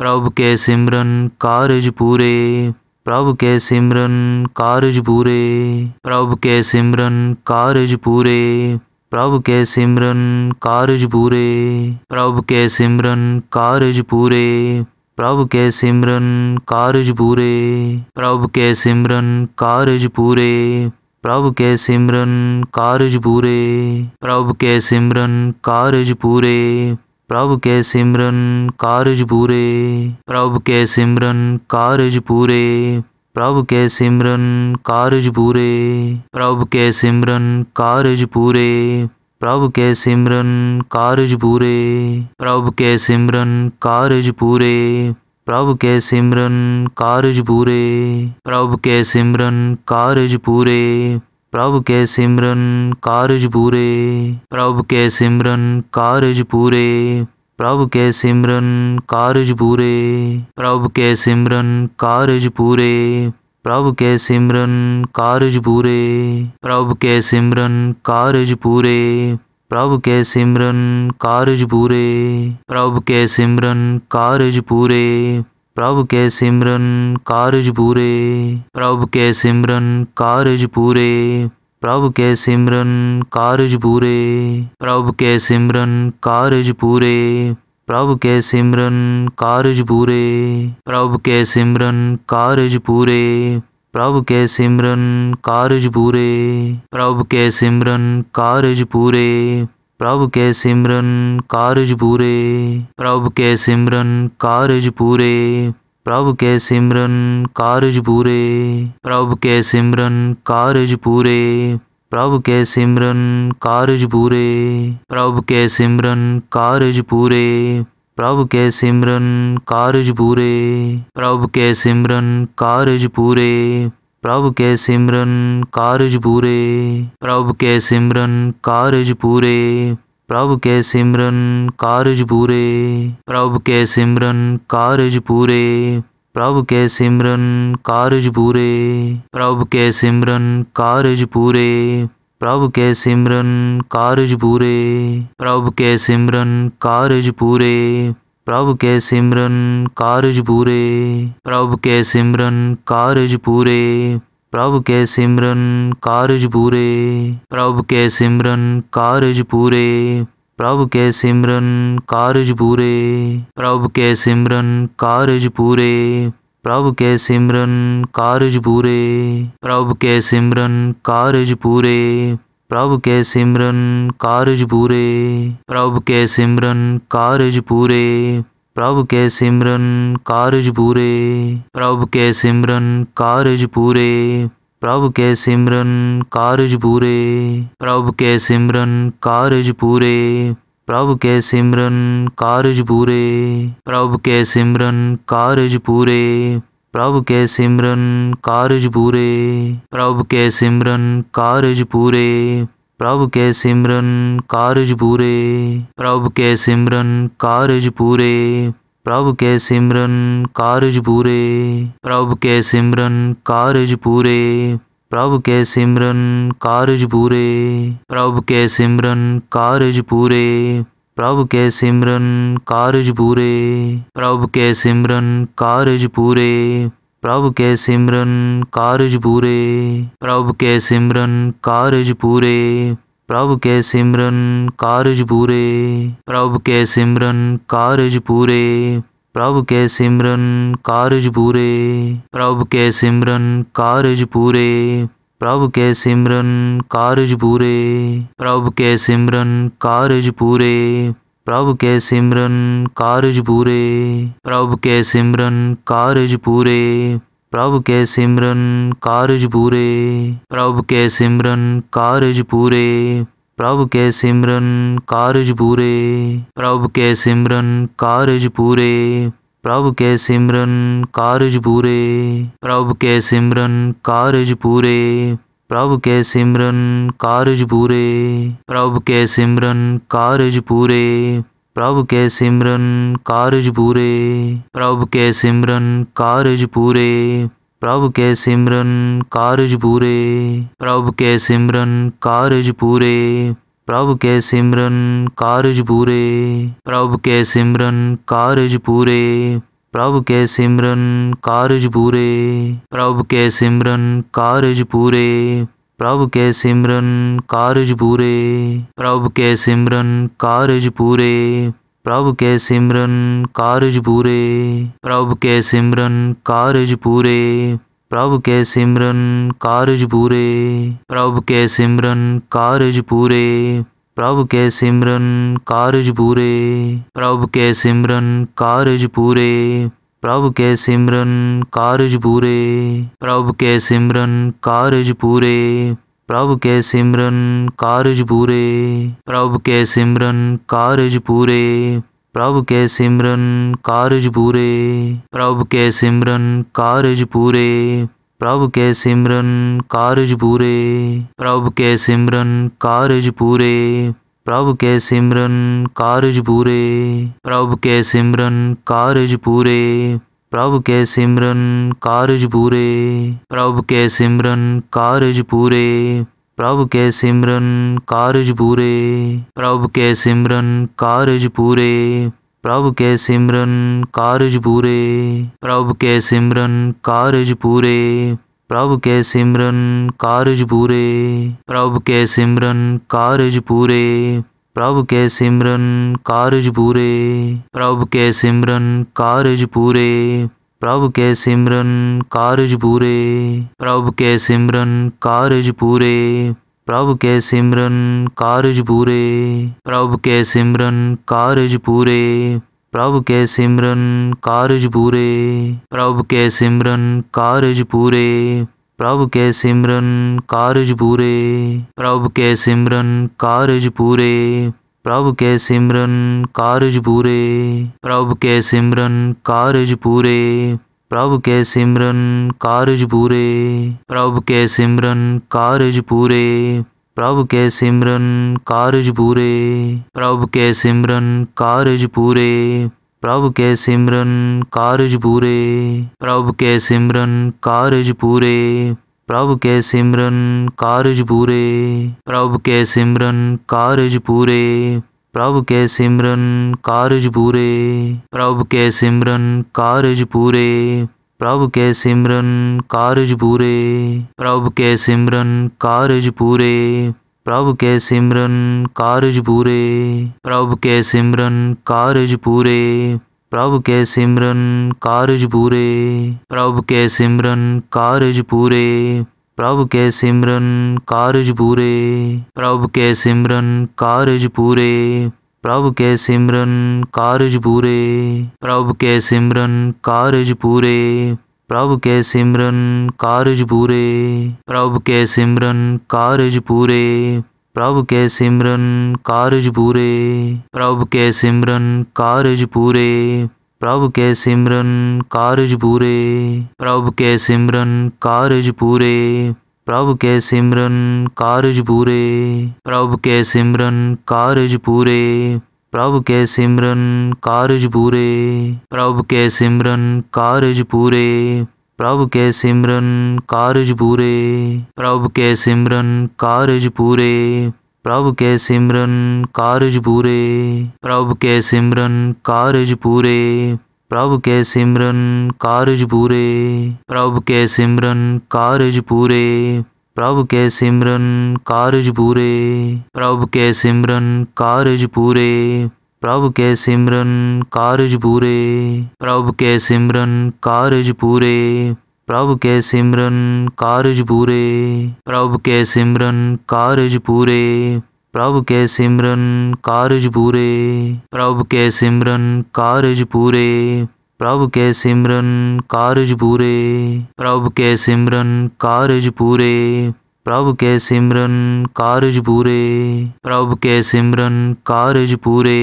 प्रभ के सिमरन कारज पूरे प्रभ के सिमरन कारज पूरे प्रभ के सिमरन कारज पूरे प्रभ के सिमरन कारज पूरे प्रभ के सिमरन कारज पूरे प्रभ के सिमरन कारज पूरे प्रभ के सिमरन कारज पूरे प्रभ के सिमरन कारज पूरे प्रभ के सिमरन कारज पूरे प्रभु के सिमरन कारज पूरे प्रभु के सिमरन कारज पूरे प्रभु के सिमरन कारज पूरे प्रभु के सिमरन कारज पूरे प्रभु के सिमरन कारज पूरे प्रभु के सिमरन कारज पूरे प्रभु के सिमरन कारज पूरे प्रभु के सिमरन कारज पूरे प्रभ के सिमरन कारज पूरे प्रभ के सिमरन कारज पूरे प्रभ के सिमरन कारज पूरे प्रभ के सिमरन कारज पूरे प्रभ के सिमरन कारज पूरे प्रभ के सिमरन कारज पूरे प्रभ के सिमरन कारज पूरे प्रभ के सिमरन कारज पूरे प्रभु के सिमरन कारज पूरे प्रभु के सिमरन कारज पूरे प्रभु के सिमरन कारज पूरे प्रभु के सिमरन कारज पूरे प्रभु के सिमरन कारज पूरे प्रभु के सिमरन कारज पूरे प्रभ के सिमरन कारज पूरे प्रभु के सिमरन कारज पूरे प्रभु के सिमरन कारज पूरे प्रभु के सिमरन कारज पूरे प्रभु के सिमरन कारज पूरे प्रभु के सिमरन कारज पूरे प्रभु के सिमरन कारज पूरे प्रभु के सिमरन कारज पूरे प्रभु के सिमरन कारज पूरे प्रभु के सिमरन कारज पूरे प्रभ के सिमरन कारज पूरे प्रभ के सिमरन कारज पूरे प्रभ के सिमरन कारज पूरे प्रभ के सिमरन कारज पूरे प्रभ के सिमरन कारज पूरे प्रभ के सिमरन कारज पूरे प्रभ के सिमरन कारज पूरे प्रभ के सिमरन कारज पूरे प्रभु के सिमरन कारज पूरे प्रभु के सिमरन कारज पूरे प्रभु के सिमरन कारज पूरे प्रभु के सिमरन कारज पूरे प्रभु के सिमरन कारज पूरे प्रभु के सिमरन कारज पूरे प्रभु के सिमरन कारज पूरे प्रभु के सिमरन कारज पूरे प्रभु के सिमरन कारज पूरे प्रभु के सिमरन कारज पूरे प्रभु के सिमरन कारज पूरे प्रभु के सिमरन कारज पूरे प्रभु के सिमरन कारज पूरे प्रभु के सिमरन कारज पूरे प्रभु के सिमरन कारज पूरे प्रभु के सिमरन कारज पूरे प्रभु के सिमरन कारज पूरे प्रभु के सिमरन कारज पूरे प्रभु के सिमरन कारज पूरे प्रभु के सिमरन कारज पूरे प्रभ के सिमरन कारज पूरे प्रभु के सिमरन कारज पूरे प्रभु के सिमरन कारज पूरे प्रभु के सिमरन कारज पूरे प्रभु के सिमरन कारज पूरे प्रभु के सिमरन कारज पूरे प्रभु के सिमरन कारज पूरे प्रभु के सिमरन कारज पूरे प्रभु के सिमरन कारज पूरे प्रभु के सिमरन कारज पूरे प्रभु के सिमरन कारज पूरे प्रभ के सिमरन कारज पूरे प्रभु के सिमरन कारज पूरे प्रभु के सिमरन कारज पूरे प्रभु के सिमरन कारज पूरे प्रभु के सिमरन कारज पूरे प्रभु के सिमरन कारज पूरे प्रभु के सिमरन कारज पूरे प्रभु के सिमरन कारज पूरे प्रभु के सिमरन कारज पूरे प्रभु के सिमरन कारज पूरे प्रभु के सिमरन कारज पूरे प्रभु के सिमरन कारज पूरे प्रभु के सिमरन कारज पूरे प्रभ के सिमरन कारज पूरे प्रभु के सिमरन कारज पूरे प्रभु के सिमरन कारज पूरे प्रभु के सिमरन कारज पूरे प्रभु के सिमरन कारज पूरे प्रभ के सिमरन कारज पूरे प्रभु के सिमरन कारज पूरे प्रभु के सिमरन कारज पूरे प्रभु के सिमरन कारज पूरे प्रभ के सिमरन कारज पूरे प्रभु के सिमरन कारज पूरे प्रभ के सिमरन कारज पूरे प्रभु के सिमरन कारज पूरे प्रभु के सिमरन कारज पूरे प्रभु के सिमरन कारज पूरे प्रभु के सिमरन कारज पूरे प्रभु के सिमरन कारज पूरे प्रभु के सिमरन कारज पूरे प्रभु के सिमरन कारज पूरे प्रभु के सिमरन कारज पूरे प्रभु के सिमरन कारज पूरे प्रभु के सिमरन कारज पूरे प्रभु के सिमरन कारज पूरे प्रभु के सिमरन कारज पूरे प्रभु के सिमरन कारज पूरे प्रभु के सिमरन कारज पूरे प्रभु के सिमरन कारज पूरे प्रभु के सिमरन कारज पूरे प्रभु के सिमरन कारज पूरे प्रभ के सिमरन कारज पूरे प्रभु के सिमरन कारज पूरे प्रभु के सिमरन कारज पूरे प्रभु के सिमरन कारज पूरे प्रभु के सिमरन कारज पूरे प्रभु के सिमरन कारज पूरे प्रभु के सिमरन कारज पूरे प्रभु के सिमरन कारज पूरे प्रभु के सिमरन कारज पूरे प्रभु के सिमरन कारज पूरे प्रभु के सिमरन कारज पूरे प्रभु के सिमरन कारज पूरे प्रभु के सिमरन कारज पूरे प्रभु के सिमरन कारज पूरे प्रभु के सिमरन कारज पूरे प्रभु के सिमरन कारज पूरे प्रभु के सिमरन कारज पूरे प्रभु के सिमरन कारज पूरे प्रभु के सिमरन कारज पूरे प्रभु के सिमरन कारज पूरे प्रभु के सिमरन कारज पूरे प्रभु के सिमरन कारज पूरे प्रभु के सिमरन कारज पूरे प्रभु के सिमरन कारज पूरे प्रभु के सिमरन कारज पूरे प्रभु के सिमरन कारज पूरे प्रभु के सिमरन कारज पूरे प्रभु के सिमरन कारज पूरे प्रभु के सिमरन कारज पूरे प्रभ के सिमरन कारज पूरे प्रभु के सिमरन कारज पूरे प्रभु के सिमरन कारज पूरे प्रभु के सिमरन कारज पूरे प्रभु के सिमरन कारज पूरे प्रभु के सिमरन कारज पूरे प्रभु के सिमरन कारज पूरे प्रभु के सिमरन कारज पूरे प्रभु के सिमरन कारज पूरे प्रभु के सिमरन कारज पूरे प्रभ के सिमरन कारज पूरे प्रभु के सिमरन कारज पूरे प्रभु के सिमरन कारज पूरे प्रभु के सिमरन कारज पूरे प्रभु के सिमरन कारज पूरे प्रभ के सिमरन कारज पूरे प्रभु के सिमरन कारज पूरे प्रभ के सिमरन कारज पूरे प्रभु के सिमरन कारज पूरे प्रभु के सिमरन कारज पूरे प्रभु के सिमरन कारज पूरे प्रभु के सिमरन कारज पूरे प्रभु के सिमरन कारज पूरे प्रभु के सिमरन कारज पूरे प्रभु के सिमरन कारज पूरे प्रभु के सिमरन कारज पूरे प्रभु के सिमरन कारज पूरे प्रभु के सिमरन कारज पूरे प्रभु के सिमरन कारज पूरे प्रभु के सिमरन कारज पूरे प्रभु के सिमरन कारज पूरे प्रभु के सिमरन कारज पूरे प्रभु के सिमरन कारज पूरे प्रभु के सिमरन कारज पूरे प्रभु के सिमरन कारज पूरे प्रभु के सिमरन कारज पूरे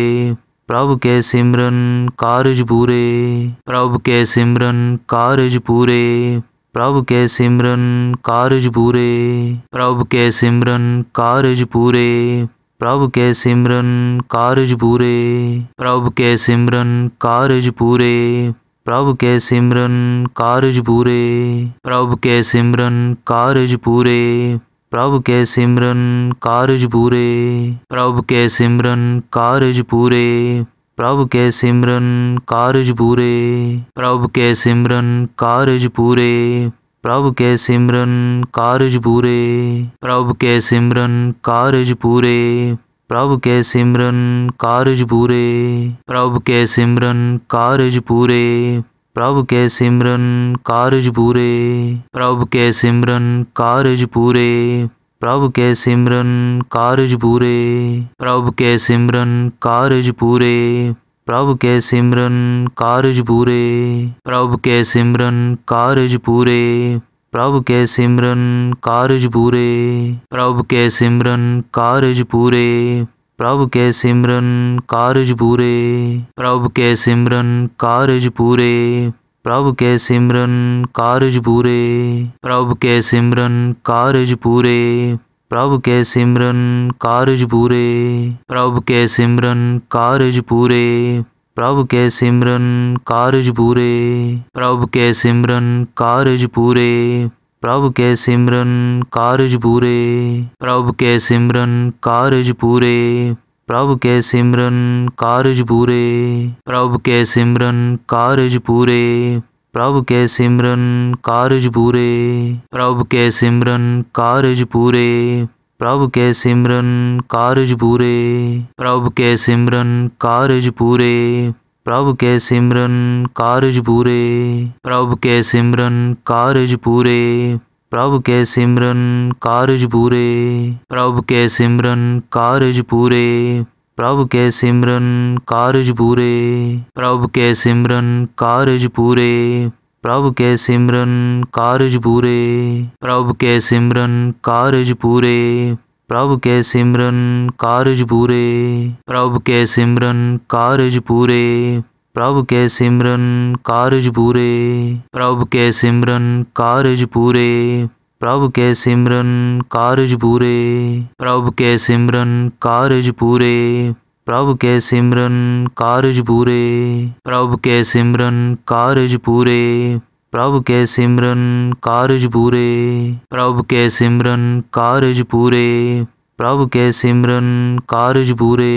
प्रभु के सिमरन कारज पूरे प्रभु के सिमरन कारज पूरे प्रभु के सिमरन कारज पूरे प्रभु के सिमरन कारज पूरे प्रभु के सिमरन कारज पूरे प्रभु के सिमरन कारज पूरे प्रभु के सिमरन कारज पूरे प्रभु के सिमरन कारज पूरे प्रभु के सिमरन कारज पूरे प्रभु के सिमरन कारज पूरे प्रभु के सिमरन कारज पूरे प्रभ के सिमरन कारज पूरे प्रभ के सिमरन कारज पूरे प्रभ के सिमरन कारज पूरे प्रभु के सिमरन कारज पूरे प्रभु के सिमरन कारज पूरे प्रभु के सिमरन कारज पूरे प्रभु के सिमरन कारज पूरे प्रभु के सिमरन कारज पूरे प्रभु के सिमरन कारज पूरे प्रभु के सिमरन कारज पूरे प्रभु के सिमरन कारज पूरे प्रभु के सिमरन कारज पूरे प्रभ के सिमरन कारज पूरे प्रभु के सिमरन कारज पूरे प्रभु के सिमरन कारज पूरे प्रभु के सिमरन कारज पूरे प्रभ के सिमरन कारज पूरे प्रभु के सिमरन कारज पूरे प्रभु के सिमरन कारज पूरे प्रभु के सिमरन कारज पूरे प्रभु के सिमरन कारज पूरे प्रभु के सिमरन कारज पूरे प्रभु के सिमरन कारज पूरे प्रभु के सिमरन कारज पूरे प्रभु के सिमरन कारज पूरे प्रभु के सिमरन कारज पूरे प्रभु के सिमरन कारज पूरे प्रभ के सिमरन कारज पूरे प्रभ के सिमरन कारज पूरे प्रभ के सिमरन कारज पूरे प्रभ के सिमरन कारज पूरे प्रभ के सिमरन कारज पूरे प्रभ के सिमरन कारज पूरे प्रभ के सिमरन कारज पूरे प्रभ के सिमरन कारज पूरे प्रभु के सिमरन कारज पूरे प्रभ के सिमरन कारज पूरे प्रभु के सिमरन कारज पूरे प्रभु के सिमरन कारज पूरे प्रभु के सिमरन कारज पूरे प्रभु के सिमरन कारज पूरे प्रभु के सिमरन कारज पूरे प्रभु के सिमरन कारज पूरे प्रभु के सिमरन कारज पूरे प्रभु के सिमरन कारज पूरे प्रभु के सिमरन कारज पूरे प्रभु के सिमरन कारज पूरे प्रभु के सिमरन कारज पूरे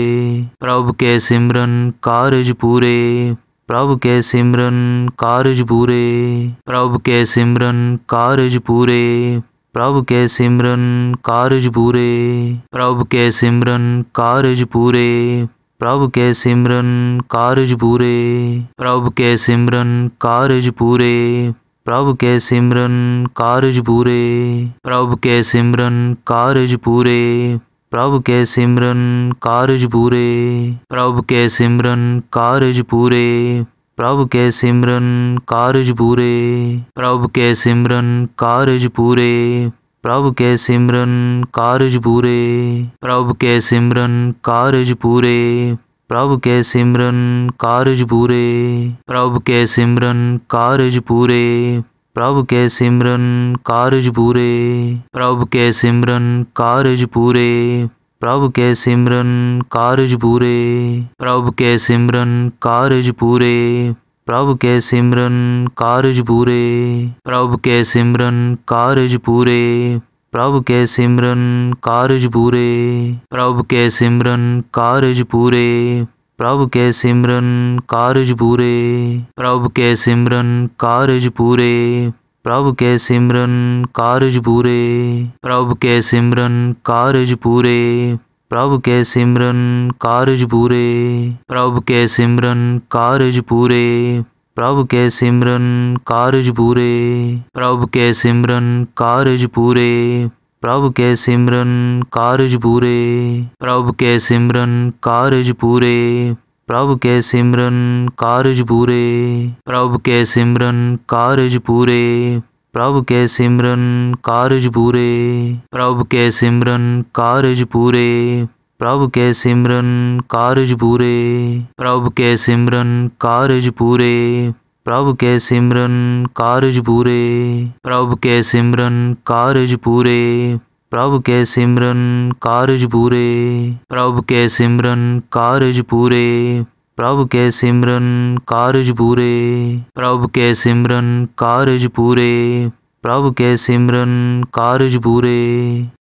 प्रभु के सिमरन कारज पूरे प्रभु के सिमरन कारज पूरे प्रभु के सिमरन कारज पूरे प्रभु के सिमरन कारज पूरे प्रभु के सिमरन कारज पूरे प्रभु के सिमरन कारज पूरे प्रभु के सिमरन कारज पूरे प्रभु के सिमरन कारज पूरे प्रभ के सिमरन कारज पूरे प्रभु के सिमरन कारज पूरे प्रभु के सिमरन कारज पूरे प्रभु के सिमरन कारज पूरे प्रभ के सिमरन कारज पूरे प्रभु के सिमरन कारज पूरे प्रभु के सिमरन कारज पूरे प्रभु के सिमरन कारज पूरे प्रभु के सिमरन कारज पूरे प्रभु के सिमरन कारज पूरे प्रभु के सिमरन कारज पूरे प्रभु के सिमरन कारज पूरे प्रभु के सिमरन कारज पूरे प्रभु के सिमरन कारज पूरे प्रभु के सिमरन कारज पूरे प्रभु के सिमरन कारज पूरे प्रभु के सिमरन कारज पूरे प्रभु के सिमरन कारज पूरे प्रभु के सिमरन कारज पूरे प्रभु के सिमरन कारज पूरे प्रभु के सिमरन कारज पूरे प्रभु के सिमरन कारज पूरे प्रभु के सिमरन कारज पूरे प्रभ के सिमरन कारज पूरे प्रभु के सिमरन कारज पूरे प्रभु के सिमरन कारज पूरे प्रभु के सिमरन कारज पूरे प्रभु के सिमरन कारज पूरे प्रभ के सिमरन कारज पूरे प्रभु के सिमरन कारज पूरे प्रभु के सिमरन कारज पूरे प्रभु के सिमरन कारज पूरे प्रभ के सिमरन कारज पूरे प्रभु के सिमरन कारज पूरे प्रभ के सिमरन कारज पूरे प्रभु के सिमरन कारज पूरे प्रभु के सिमरन कारज पूरे प्रभु के सिमरन कारज पूरे प्रभु के सिमरन कारज पूरे प्रभु के सिमरन कारज पूरे